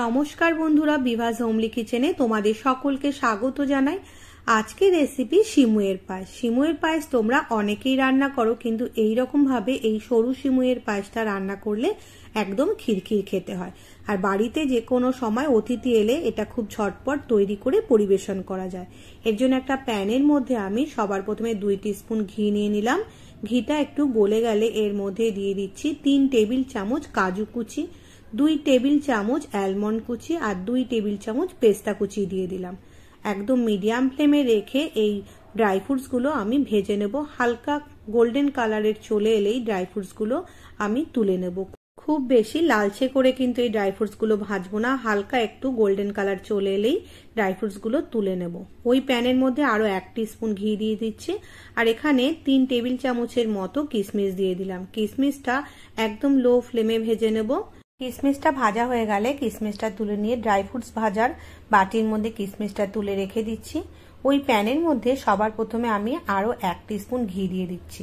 নমস্কার বন্ধুরা বিভাস হোমলি কিচেনে তোমাদের সকলকে স্বাগত জানাই আজকে রেসিপি শিমুয়ের পায়েস শিমুয়ের পায়েস তোমরা অনেকেই রান্না করো কিন্তু এই ভাবে এই সরু শিমুয়ের পায়েসটা রান্না করলে একদম খিরখির খেতে হয় আর বাড়িতে যে কোনো সময় অতিথি এলে এটা খুব ঝটপট তৈরি করে পরিবেশন করা যায় এর জন্য একটা প্যানের মধ্যে আমি সবার প্রথমে দুই স্পুন ঘি নিয়ে নিলাম ঘিটা একটু গলে গেলে এর মধ্যে দিয়ে দিচ্ছি তিন টেবিল চামচ কাজু কুচি দুই টেবিল চামচ অ্যালমন্ড কুচি আর দুই টেবিল চামচ পেস্তা কুচি দিয়ে দিলাম একদম মিডিয়াম ফ্লেমে রেখে এই ড্রাই ফ্রুটসগুলো আমি ভেজে নেব হালকা গোল্ডেন কালারের চলে এলেই ড্রাই ফ্রুটসগুলো আমি তুলে নেব খুব বেশি লালচে করে কিন্তু এই ড্রাই ফ্রুটসগুলো ভাজবো না হালকা একটু গোল্ডেন কালার চলে এলেই ড্রাই ফ্রুটসগুলো তুলে নেব ওই প্যানের মধ্যে আরও এক স্পুন ঘি দিয়ে দিচ্ছি আর এখানে তিন টেবিল চামচের মতো কিশমিশ দিয়ে দিলাম কিশমিশটা একদম লো ফ্লেমে ভেজে নেবো কিশমিশটা ভাজা হয়ে গেলে কিশমিশটা তুলে নিয়ে ড্রাই ফ্রুটস ভাজার বাটির মধ্যে কিশমিশটা তুলে রেখে দিচ্ছি ওই প্যানের মধ্যে সবার প্রথমে আমি আরও এক স্পুন ঘি দিয়ে দিচ্ছি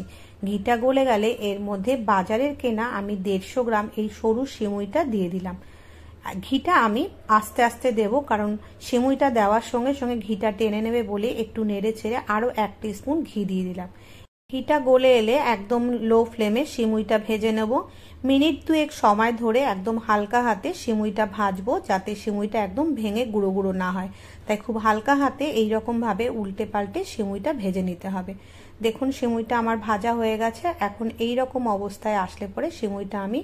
ঘিটা গলে গেলে এর মধ্যে বাজারের কেনা আমি দেড়শো গ্রাম এই সরু সিমুইটা দিয়ে দিলাম ঘিটা আমি আস্তে আস্তে দেব কারণ সিমুইটা দেওয়ার সঙ্গে সঙ্গে ঘিটা টেনে নেবে বলে একটু নেড়ে ছেড়ে আরও এক স্পুন ঘি দিয়ে দিলাম ঘিটা গলে এলে একদম লো ফ্লেমে সিমুইটা ভেজে নেব মিনিট দুয়েক সময় ধরে একদম হালকা হাতে সিমুইটা ভাজবো যাতে সিমুইটা একদম ভেঙে গুঁড়ো গুঁড়ো না হয় তাই খুব হালকা হাতে এই রকমভাবে উল্টে পাল্টে সিমুইটা ভেজে নিতে হবে দেখুন সিমুইটা আমার ভাজা হয়ে গেছে এখন এই রকম অবস্থায় আসলে পরে সিমুইটা আমি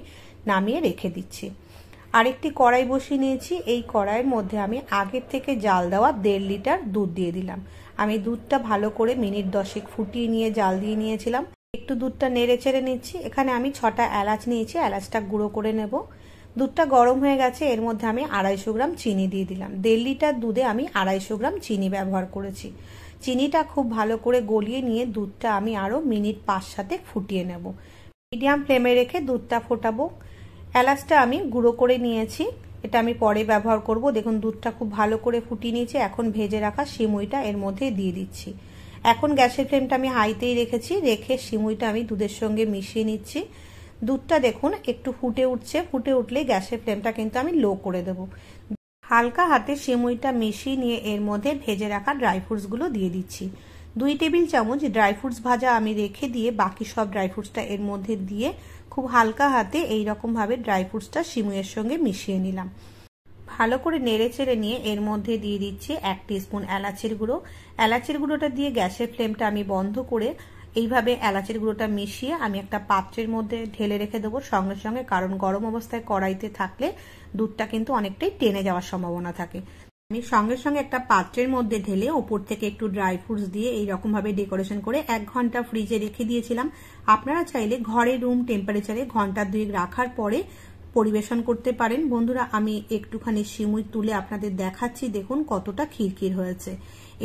নামিয়ে রেখে দিচ্ছি আরেকটি কড়াই বসিয়ে নিয়েছি এই কড়াইয়ের মধ্যে আমি আগের থেকে জাল দেওয়া দেড় লিটার দুধ দিয়ে দিলাম আমি দুধটা ভালো করে মিনিট দশেক ফুটিয়ে নিয়ে জাল দিয়ে নিয়েছিলাম একটু দুধটা নেড়ে চেড়ে নিচ্ছি এখানে আমি ছটা এলাচ নিয়েছি এলাচটা গুঁড়ো করে নেব দুধটা গরম হয়ে গেছে এর মধ্যে আমি আড়াইশো গ্রাম চিনি দিয়ে দিলাম দেড় লিটার দুধে আমি আড়াইশো গ্রাম চিনি ব্যবহার করেছি চিনিটা খুব ভালো করে গলিয়ে নিয়ে দুধটা আমি আরও মিনিট পাঁচ সাথে ফুটিয়ে নেব মিডিয়াম ফ্লেমে রেখে দুধটা ফোটাবো এলাচটা আমি গুঁড়ো করে নিয়েছি এটা আমি পরে ব্যবহার করব দেখুন দুধটা খুব ভালো করে ফুটিয়ে নিয়েছি এখন ভেজে রাখা সিমুইটা এর মধ্যে দিয়ে দিচ্ছি এখন গ্যাসের ফ্লেমটা আমি হাইতেই রেখেছি রেখে সিমুইটা আমি দুধের সঙ্গে মিশিয়ে নিচ্ছি দুধটা দেখুন একটু ফুটে উঠছে ফুটে উঠলে গ্যাসের ফ্লেমটা কিন্তু আমি লো করে দেব হালকা হাতে সিমুইটা মিশিয়ে নিয়ে এর মধ্যে ভেজে রাখা ড্রাই ফ্রুটসগুলো দিয়ে দিচ্ছি দুই টেবিল চামচ ড্রাই ফ্রুটস ভাজা আমি রেখে দিয়ে বাকি সব ড্রাই ফ্রুটসটা এর মধ্যে দিয়ে খুব হালকা হাতে এই রকমভাবে ড্রাই ফ্রুটসটা সিমুয়ের সঙ্গে মিশিয়ে নিলাম ভালো করে নেড়ে চেড়ে নিয়ে এর মধ্যে দিয়ে দিচ্ছি এক স্পুন এলাচের গুঁড়ো এলাচের গুঁড়োটা দিয়ে গ্যাসের ফ্লেমটা আমি বন্ধ করে এইভাবে এলাচের গুঁড়োটা মিশিয়ে আমি একটা পাত্রের মধ্যে ঢেলে রেখে দেবো সঙ্গে সঙ্গে কারণ গরম অবস্থায় কড়াইতে থাকলে দুধটা কিন্তু অনেকটাই টেনে যাওয়ার সম্ভাবনা থাকে আমি সঙ্গে সঙ্গে একটা পাত্রের মধ্যে ঢেলে ওপর থেকে একটু ড্রাই ফ্রুটস দিয়ে রকম ভাবে ডেকোরেশন করে এক ঘন্টা ফ্রিজে রেখে দিয়েছিলাম আপনারা চাইলে ঘরে রুম টেম্পারেচারে ঘন্টা দুয়েক রাখার পরে পরিবেশন করতে পারেন বন্ধুরা আমি একটুখানি সিমুই তুলে আপনাদের দেখাচ্ছি দেখুন কতটা খিরখির হয়েছে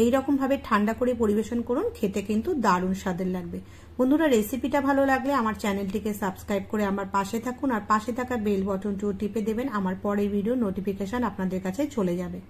এই রকম ভাবে ঠান্ডা করে পরিবেশন করুন খেতে কিন্তু দারুণ স্বাদের লাগবে বন্ধুরা রেসিপিটা ভালো লাগলে আমার চ্যানেলটিকে সাবস্ক্রাইব করে আমার পাশে থাকুন আর পাশে থাকা বেল বটনটিও টিপে দেবেন আমার পরের ভিডিও নোটিফিকেশন আপনাদের কাছে চলে যাবে